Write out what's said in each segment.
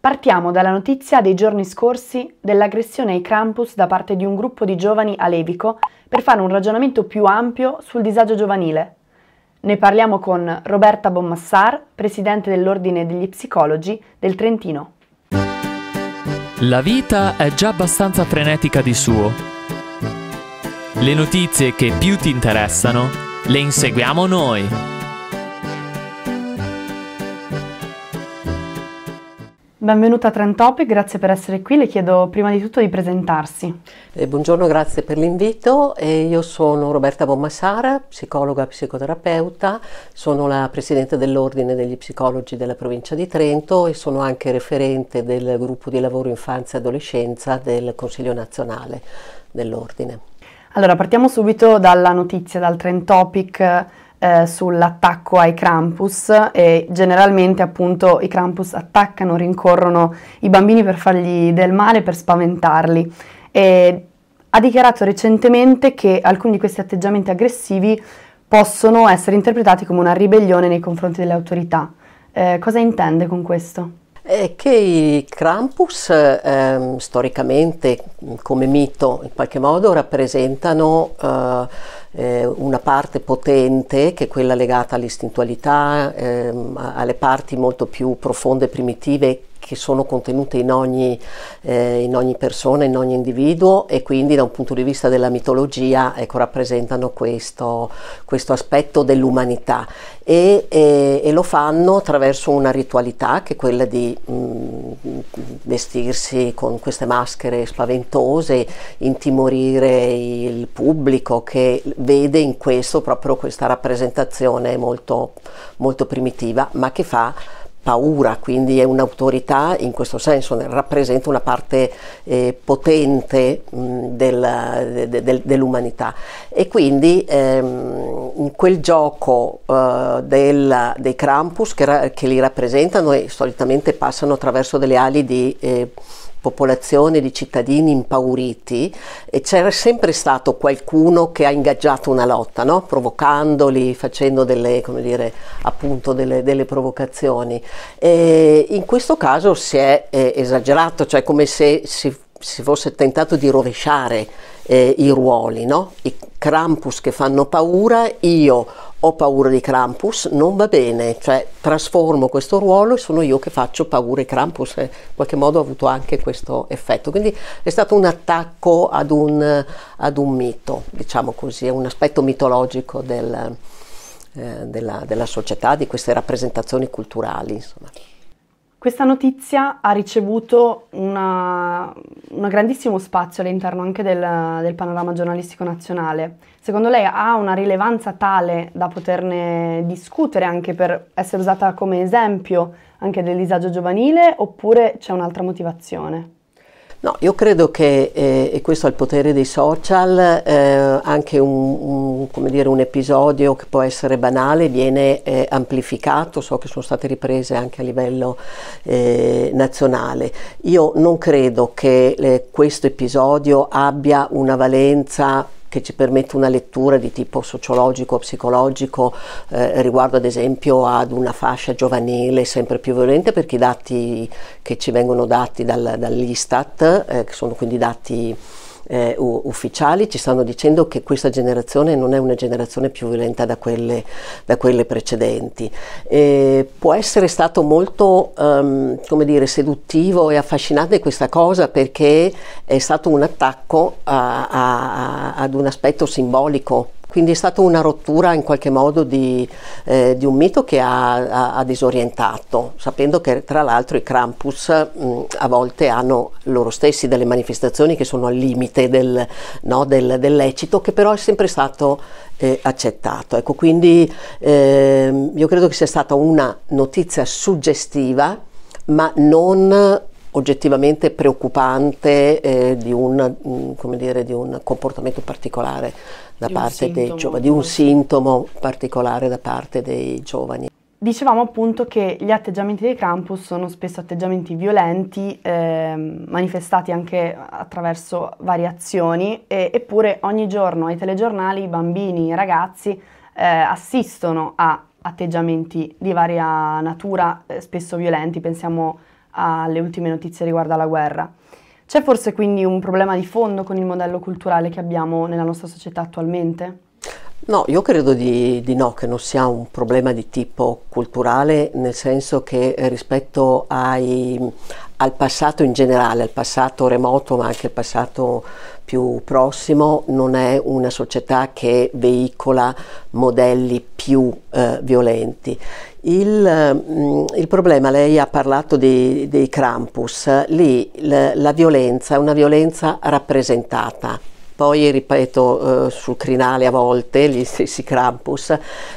Partiamo dalla notizia dei giorni scorsi dell'aggressione ai Krampus da parte di un gruppo di giovani a Levico per fare un ragionamento più ampio sul disagio giovanile. Ne parliamo con Roberta Bommassar, presidente dell'Ordine degli Psicologi del Trentino. La vita è già abbastanza frenetica di suo. Le notizie che più ti interessano le inseguiamo noi. Benvenuta a Trentopic, grazie per essere qui. Le chiedo prima di tutto di presentarsi. Eh, buongiorno, grazie per l'invito. Eh, io sono Roberta Bommasara, psicologa e psicoterapeuta, sono la presidente dell'Ordine degli Psicologi della provincia di Trento e sono anche referente del gruppo di lavoro infanzia e adolescenza del Consiglio nazionale dell'Ordine. Allora, partiamo subito dalla notizia, dal Trentopic eh, sull'attacco ai Krampus e generalmente appunto i Krampus attaccano, rincorrono i bambini per fargli del male, per spaventarli. E ha dichiarato recentemente che alcuni di questi atteggiamenti aggressivi possono essere interpretati come una ribellione nei confronti delle autorità. Eh, cosa intende con questo? È che i Krampus ehm, storicamente mm, come mito in qualche modo rappresentano eh, eh, una parte potente che è quella legata all'istintualità, ehm, alle parti molto più profonde e primitive che sono contenute in ogni, eh, in ogni, persona, in ogni individuo e quindi da un punto di vista della mitologia ecco, rappresentano questo, questo aspetto dell'umanità e, e, e, lo fanno attraverso una ritualità che è quella di mh, mm, vestirsi con queste maschere spaventose, intimorire il pubblico che vede in questo proprio questa rappresentazione molto, molto primitiva ma che fa paura, quindi è un'autorità in questo senso, rappresenta una parte eh, potente mh, del, de, de, dell'umanità. E quindi ehm, in quel gioco eh, del, dei Krampus che, che, li rappresentano e solitamente passano attraverso delle ali di... Eh, popolazione di cittadini impauriti e c'era sempre stato qualcuno che ha ingaggiato una lotta, no? provocandoli, facendo delle, dire, appunto, delle, delle provocazioni. E in questo caso si è eh, esagerato, cioè come se si si fosse tentato di rovesciare eh, i ruoli, no? I Krampus che fanno paura, io ho paura di Krampus, non va bene, cioè trasformo questo ruolo e sono io che faccio paura ai Krampus, eh, in qualche modo ha avuto anche questo effetto. Quindi è stato un attacco ad un, ad un mito, diciamo così, un aspetto mitologico del, eh, della, della, società, di queste rappresentazioni culturali. Insomma. Questa notizia ha ricevuto un grandissimo spazio all'interno anche del, del, panorama giornalistico nazionale. Secondo lei ha una rilevanza tale da poterne discutere anche per essere usata come esempio anche del disagio giovanile oppure c'è un'altra motivazione? No, io credo che, eh, e questo è il potere dei social, eh, anche un, un, dire, un, episodio che può essere banale viene eh, amplificato, so che sono state riprese anche a livello eh, nazionale. Io non credo che le, eh, questo episodio abbia una valenza che ci permette una lettura di tipo sociologico, psicologico, eh, riguardo ad esempio ad una fascia giovanile sempre più violenta, perché i dati che ci vengono dati dal, dall'Istat, eh, che sono quindi dati eh, ufficiali ci stanno dicendo che questa generazione non è una generazione più violenta da quelle, da quelle precedenti. E può essere stato molto um, come dire, seduttivo e affascinante questa cosa perché è stato un attacco a, a, a, ad un aspetto simbolico quindi è stata una rottura in qualche modo di, eh, di un mito che ha, ha, ha, disorientato, sapendo che tra l'altro i Krampus mh, a volte hanno loro stessi delle manifestazioni che sono al limite del, no, del, del lecito, che però è sempre stato eh, accettato. Ecco, quindi eh, io credo che sia stata una notizia suggestiva, ma non oggettivamente preoccupante eh, di, un, mh, dire, di un comportamento particolare da di parte dei giovani, di un sintomo particolare da parte dei giovani. Dicevamo appunto che gli atteggiamenti dei Krampus sono spesso atteggiamenti violenti, eh, manifestati anche attraverso variazioni, e, eppure ogni giorno ai telegiornali i bambini, i ragazzi eh, assistono a atteggiamenti di varia natura, eh, spesso violenti, pensiamo alle ultime notizie riguardo alla guerra. C'è forse quindi un problema di fondo con il modello culturale che abbiamo nella nostra società attualmente? No, io credo di, di, no, che non sia un problema di tipo culturale, nel senso che rispetto ai, al passato in generale, al passato remoto ma anche al passato più prossimo, non è una società che veicola modelli più eh, violenti. Il, mm, il, problema, lei ha parlato di, dei Krampus, lì la, la violenza è una violenza rappresentata poi ripeto eh, sul crinale a volte gli stessi Krampus,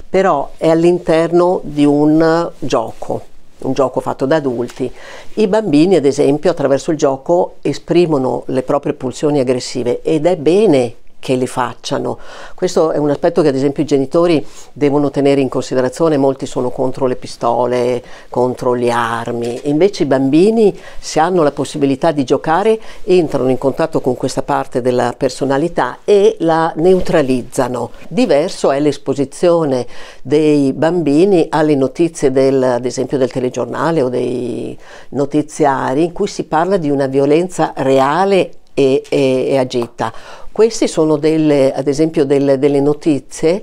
però è all'interno di un gioco un gioco fatto da adulti. I bambini, ad esempio, attraverso il gioco esprimono le proprie pulsioni aggressive ed è bene che le facciano. Questo è un aspetto che ad esempio i genitori devono tenere in considerazione, molti sono contro le pistole, contro le armi, invece i bambini se hanno la possibilità di giocare entrano in contatto con questa parte della personalità e la neutralizzano. Diverso è l'esposizione dei bambini alle notizie del, ad esempio del telegiornale o dei notiziari in cui si parla di una violenza reale e, e, e Agita. Queste sono delle, ad esempio delle, delle notizie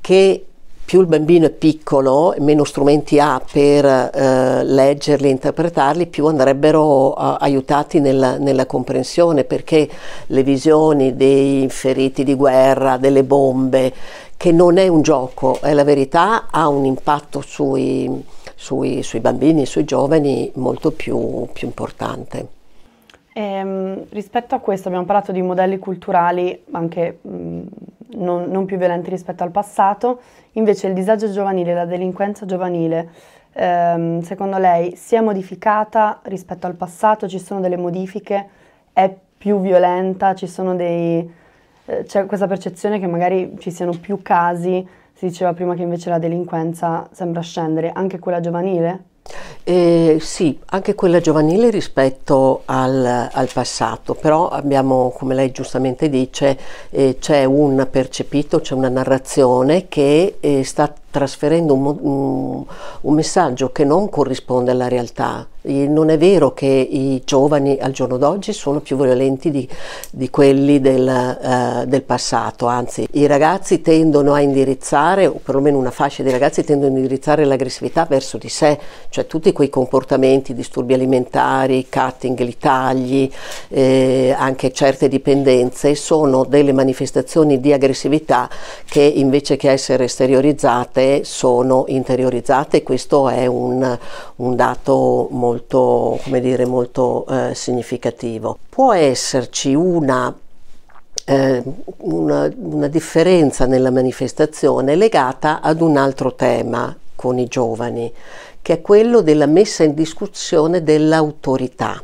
che più il bambino è piccolo, e meno strumenti ha per eh, leggerli e interpretarli, più andrebbero eh, aiutati nella, nella, comprensione, perché le visioni dei feriti di guerra, delle bombe, che non è un gioco, è la verità, ha un impatto sui, sui, sui bambini, sui giovani molto più, più importante. Eh, rispetto a questo abbiamo parlato di modelli culturali anche mh, mm, non, non, più violenti rispetto al passato, invece il disagio giovanile, la delinquenza giovanile, ehm, secondo lei si è modificata rispetto al passato? Ci sono delle modifiche? È più violenta? Dei, eh, c'è questa percezione che magari ci siano più casi, si diceva prima che invece la delinquenza sembra scendere, anche quella giovanile? Eh, sì, anche quella giovanile rispetto al, al, passato, però abbiamo, come lei giustamente dice, eh, c'è un percepito, c'è una narrazione che eh, sta trasferendo un, un, messaggio che non corrisponde alla realtà. non è vero che i giovani al giorno d'oggi sono più violenti di, di quelli del, uh, del, passato, anzi i ragazzi tendono a indirizzare, o perlomeno una fascia di ragazzi tendono a indirizzare l'aggressività verso di sé, cioè tutti quei comportamenti, disturbi alimentari, cutting, li tagli, eh, anche certe dipendenze, sono delle manifestazioni di aggressività che invece che essere esteriorizzate sono interiorizzate e questo è un, un dato molto, dire, molto eh, significativo. Può esserci una eh, una, una, differenza nella manifestazione legata ad un altro tema con i giovani, che è quello della messa in discussione dell'autorità.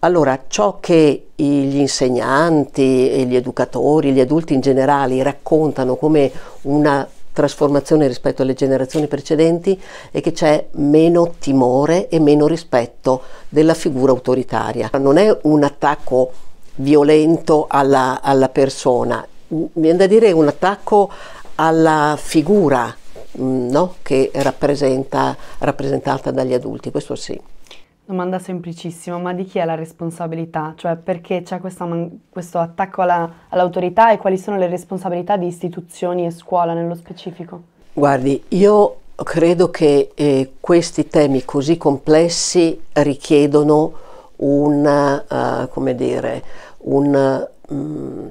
Allora, ciò che gli insegnanti gli educatori, gli adulti in generale raccontano come una trasformazione rispetto alle generazioni precedenti è che c'è meno timore e meno rispetto della figura autoritaria. Non è un attacco violento alla, alla persona, mi viene da dire un attacco alla figura mm, no? che rappresenta, rappresentata dagli adulti, questo sì. Domanda semplicissima, ma di chi è la responsabilità? Cioè perché c'è man- questo attacco alla- all'autorità e quali sono le responsabilità di istituzioni e scuola nello specifico? Guardi, io credo che eh, questi temi così complessi richiedono un, uh, come dire, un, um,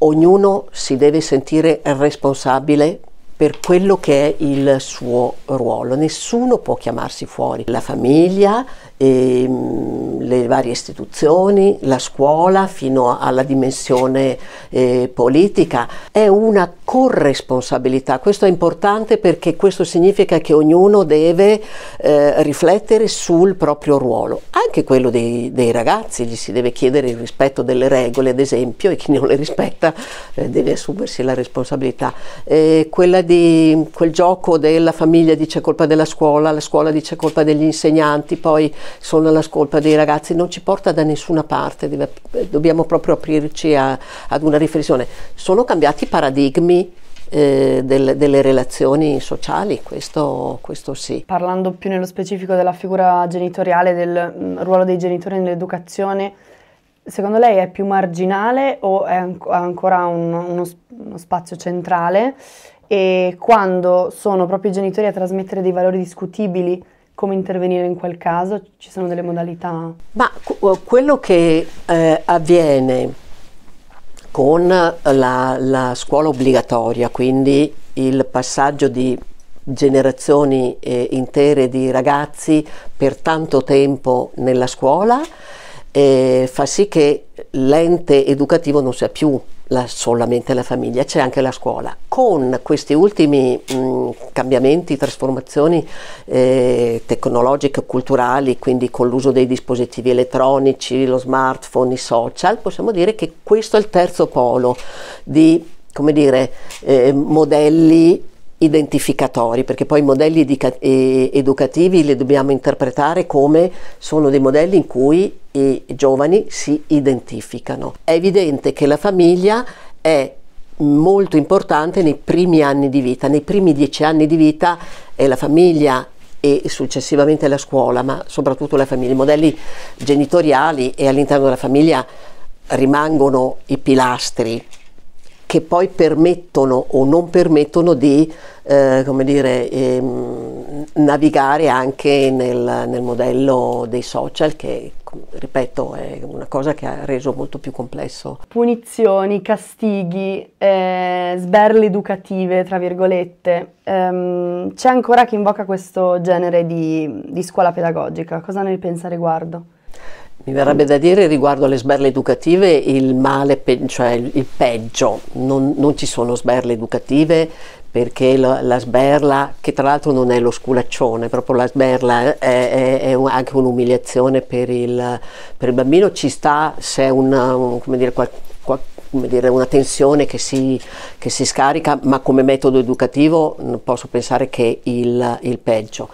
ognuno si deve sentire responsabile per quello che è il suo ruolo. Nessuno può chiamarsi fuori, la famiglia, ehm, le varie istituzioni, la scuola fino alla dimensione eh, politica. È una corresponsabilità. Questo è importante perché questo significa che ognuno deve eh, riflettere sul proprio ruolo, anche quello dei, dei, ragazzi, gli si deve chiedere il rispetto delle regole, ad esempio, e chi non le rispetta eh, deve assumersi la responsabilità. Eh, quella di quel gioco della famiglia dice colpa della scuola, la scuola dice colpa degli insegnanti, poi sono la colpa dei ragazzi, non ci porta da nessuna parte, deve, dobbiamo proprio aprirci a, ad una riflessione. Sono cambiati i paradigmi eh, del, delle relazioni sociali, questo, questo, sì. Parlando più nello specifico della figura genitoriale, del mm, ruolo dei genitori nell'educazione, secondo lei è più marginale o ha an- ancora un, uno, uno spazio centrale? E quando sono proprio i genitori a trasmettere dei valori discutibili, come intervenire in quel caso? Ci sono delle modalità? Ma quello che eh, avviene con la, la scuola obbligatoria, quindi il passaggio di generazioni eh, intere di ragazzi per tanto tempo nella scuola eh, fa sì che l'ente educativo non sia più la, solamente la famiglia, c'è anche la scuola. Con questi ultimi mh, mm, cambiamenti, trasformazioni eh, tecnologiche, culturali, quindi con l'uso dei dispositivi elettronici, lo smartphone, i social, possiamo dire che questo è il terzo polo di come dire, eh, modelli identificatori, perché poi i modelli educativi li dobbiamo interpretare come sono dei modelli in cui i giovani si identificano. È evidente che la famiglia è molto importante nei primi anni di vita, nei primi dieci anni di vita è la famiglia e successivamente la scuola, ma soprattutto la famiglia. I modelli genitoriali e all'interno della famiglia rimangono i pilastri che poi permettono o non permettono di eh, dire, ehm, navigare anche nel, nel, modello dei social che ripeto è una cosa che ha reso molto più complesso. Punizioni, castighi, eh, sberle educative, tra virgolette, ehm, c'è ancora chi invoca questo genere di, di scuola pedagogica, cosa ne pensa a riguardo? Mi verrebbe da dire riguardo alle sberle educative il male, cioè il peggio, non, non ci sono sberle educative perché la, la sberla, che tra l'altro non è lo sculaccione, proprio la sberla è, è, è un, anche un'umiliazione per il, per il, bambino, ci sta se è una, un, come dire, qual, qual, come dire, una tensione che si, che si, scarica, ma come metodo educativo posso pensare che il, il peggio.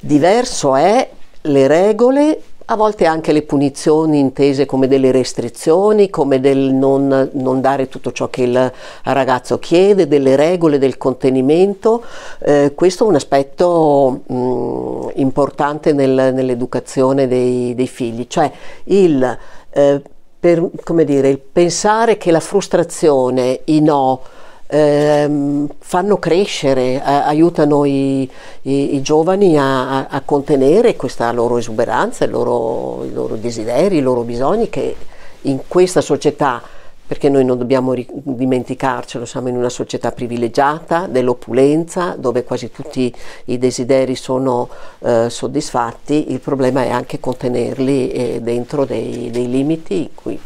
Diverso è le regole a volte anche le punizioni intese come delle restrizioni, come del non, non dare tutto ciò che il ragazzo chiede, delle regole, del contenimento. Eh, questo è un aspetto mh, mm, importante nel, nell'educazione dei, dei, figli, cioè il, eh, per, dire, il, pensare che la frustrazione, i no, ehm, fanno crescere, a, aiutano i, i, i giovani a, a, contenere questa loro esuberanza, i loro, i loro desideri, i loro bisogni che in questa società perché noi non dobbiamo dimenticarcelo, siamo in una società privilegiata dell'opulenza, dove quasi tutti i desideri sono eh, soddisfatti, il problema è anche contenerli eh, dentro dei, dei limiti in cui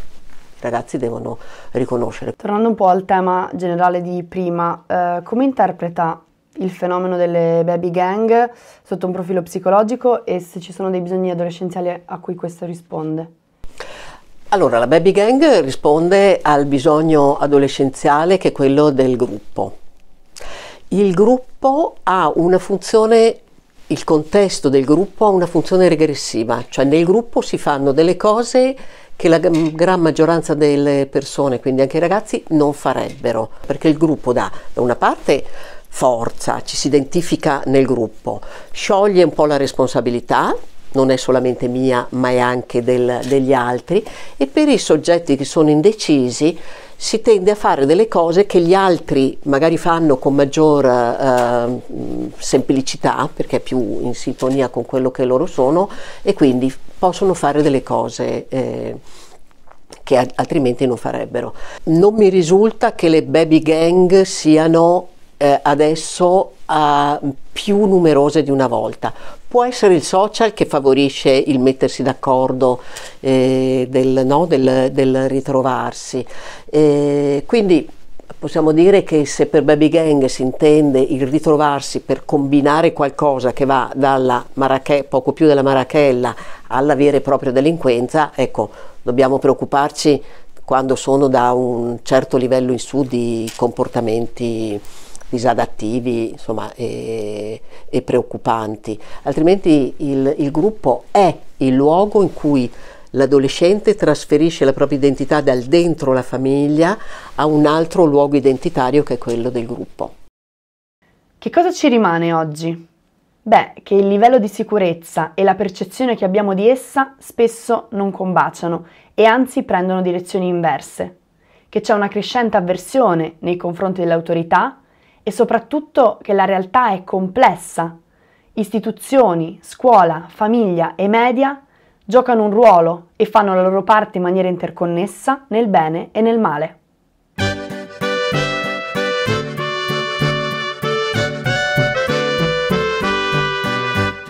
ragazzi devono riconoscere. Tornando un po' al tema generale di prima, eh, come interpreta il fenomeno delle baby gang sotto un profilo psicologico e se ci sono dei bisogni adolescenziali a cui questo risponde? Allora, la baby gang risponde al bisogno adolescenziale che è quello del gruppo. Il gruppo ha una funzione il contesto del gruppo ha una funzione regressiva, cioè nel gruppo si fanno delle cose che la gran maggioranza delle persone, quindi anche i ragazzi, non farebbero, perché il gruppo dà da una parte forza, ci si identifica nel gruppo, scioglie un po' la responsabilità, non è solamente mia ma è anche del, degli altri e per i soggetti che sono indecisi si tende a fare delle cose che gli altri magari fanno con maggior eh, semplicità, perché è più in sintonia con quello che loro sono, e quindi possono fare delle cose. Eh, che altrimenti non farebbero. Non mi risulta che le baby gang siano eh, adesso eh, più numerose di una volta. Può essere il social che favorisce il mettersi d'accordo, eh, del, no, del, del, ritrovarsi. Eh, quindi possiamo dire che se per baby gang si intende il ritrovarsi per combinare qualcosa che va dalla marache, poco più della marachella alla vera e propria delinquenza, ecco, dobbiamo preoccuparci quando sono da un certo livello in su di comportamenti disadattivi insomma, e, e, preoccupanti, altrimenti il, il gruppo è il luogo in cui l'adolescente trasferisce la propria identità dal dentro la famiglia a un altro luogo identitario che è quello del gruppo. Che cosa ci rimane oggi? Beh, che il livello di sicurezza e la percezione che abbiamo di essa spesso non combaciano e anzi prendono direzioni inverse, che c'è una crescente avversione nei confronti dell'autorità e soprattutto che la realtà è complessa. Istituzioni, scuola, famiglia e media giocano un ruolo e fanno la loro parte in maniera interconnessa nel bene e nel male.